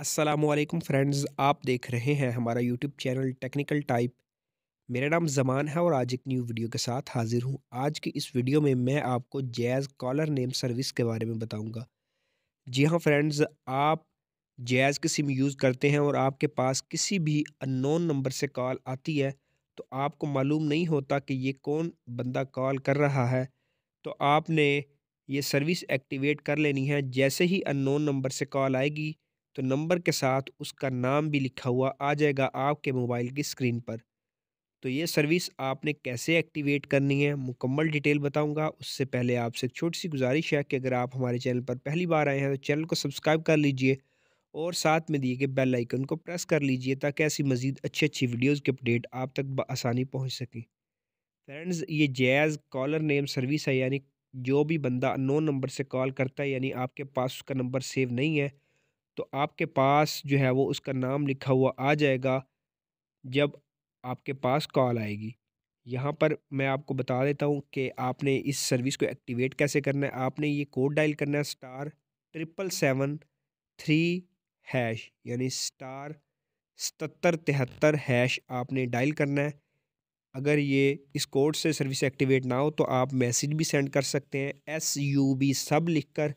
Aslam friends आप देख रहे हैं हमारा यूट्यूब चैनल टेक्निकल टाइप मेरा नाम जमान है और आज एक न्यू वीडियो के साथ हाजिर हूँ आज की इस वीडियो में मैं आपको जैज़ कॉलर नेम सर्विस के बारे में बताऊँगा जी हाँ फ्रेंड्स आप जैज़ की सिम यूज़ करते हैं और आपके पास किसी भी अननोन नंबर से कॉल आती है तो आपको मालूम नहीं होता कि ये कौन बंदा कॉल कर रहा है तो आपने ये सर्विस एक्टिवेट कर लेनी है जैसे ही अननोन नंबर से कॉल आएगी तो नंबर के साथ उसका नाम भी लिखा हुआ आ जाएगा आपके मोबाइल की स्क्रीन पर तो ये सर्विस आपने कैसे एक्टिवेट करनी है मुकम्मल डिटेल बताऊंगा उससे पहले आपसे एक छोटी सी गुजारिश है कि अगर आप हमारे चैनल पर पहली बार आए हैं तो चैनल को सब्सक्राइब कर लीजिए और साथ में दिए गए बेल आइकन को प्रेस कर लीजिए ताकि ऐसी मज़ीद अच्छी अच्छी वीडियोज़ के अपडेट आप तक आसानी पहुँच सकें फ्रेंड्स ये जैज़ कॉलर नेम सर्विस है यानी जो भी बंदा नो नंबर से कॉल करता है यानी आपके पास उसका नंबर सेव नहीं है तो आपके पास जो है वो उसका नाम लिखा हुआ आ जाएगा जब आपके पास कॉल आएगी यहाँ पर मैं आपको बता देता हूँ कि आपने इस सर्विस को एक्टिवेट कैसे करना है आपने ये कोड डायल करना है star triple seven three hash यानी स्टार सतर तिहत्तर हैश आपने डायल करना है अगर ये इस कोड से सर्विस एक्टिवेट ना हो तो आप मैसेज भी सेंड कर सकते हैं एस यू बी सब लिख कर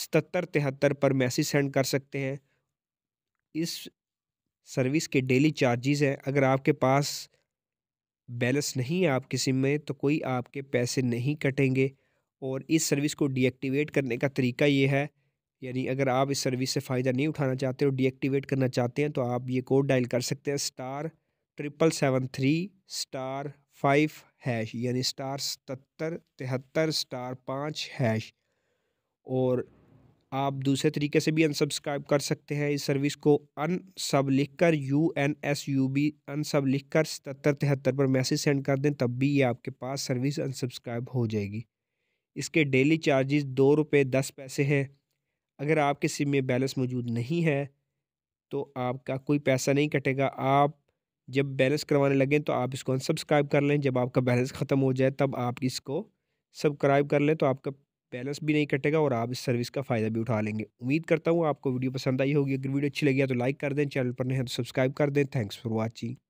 सतर तिहत्तर पर मैसेज सेंड कर सकते हैं इस सर्विस के डेली चार्जेस हैं अगर आपके पास बैलेंस नहीं है आपके सिम में तो कोई आपके पैसे नहीं कटेंगे और इस सर्विस को डीएक्टिवेट करने का तरीका ये है यानी अगर आप इस सर्विस से फ़ायदा नहीं उठाना चाहते और डीएक्टिवेट करना चाहते हैं तो आप ये कोड डायल कर सकते हैं star triple seven three star five hash यानी स्टार सतर तिहत्तर स्टार पाँच हैश और आप दूसरे तरीके से भी अनसब्सक्राइब कर सकते हैं इस सर्विस को अन सब लिख कर U N S U B unsub लिख कर सतहत्तर तिहत्तर पर मैसेज सेंड कर दें तब भी ये आपके पास सर्विस अनसब्सक्राइब हो जाएगी इसके डेली चार्जेस दो रुपये दस पैसे हैं अगर आपके सिम में बैलेंस मौजूद नहीं है तो आपका कोई पैसा नहीं कटेगा आप जब बैलेंस करवाने लगें तो आप इसको अनसब्सक्राइब कर लें जब आपका बैलेंस ख़त्म हो जाए तब आप इसको सब्सक्राइब कर लें तो आपका बैलेंस भी नहीं कटेगा और आप इस सर्विस का फ़ायदा भी उठा लेंगे उम्मीद करता हूँ आपको वीडियो पसंद आई होगी अगर वीडियो अच्छी लगी तो लाइक कर दें चैनल पर नहीं है तो सब्सक्राइब कर दें थैंक्स फॉर वॉचिंग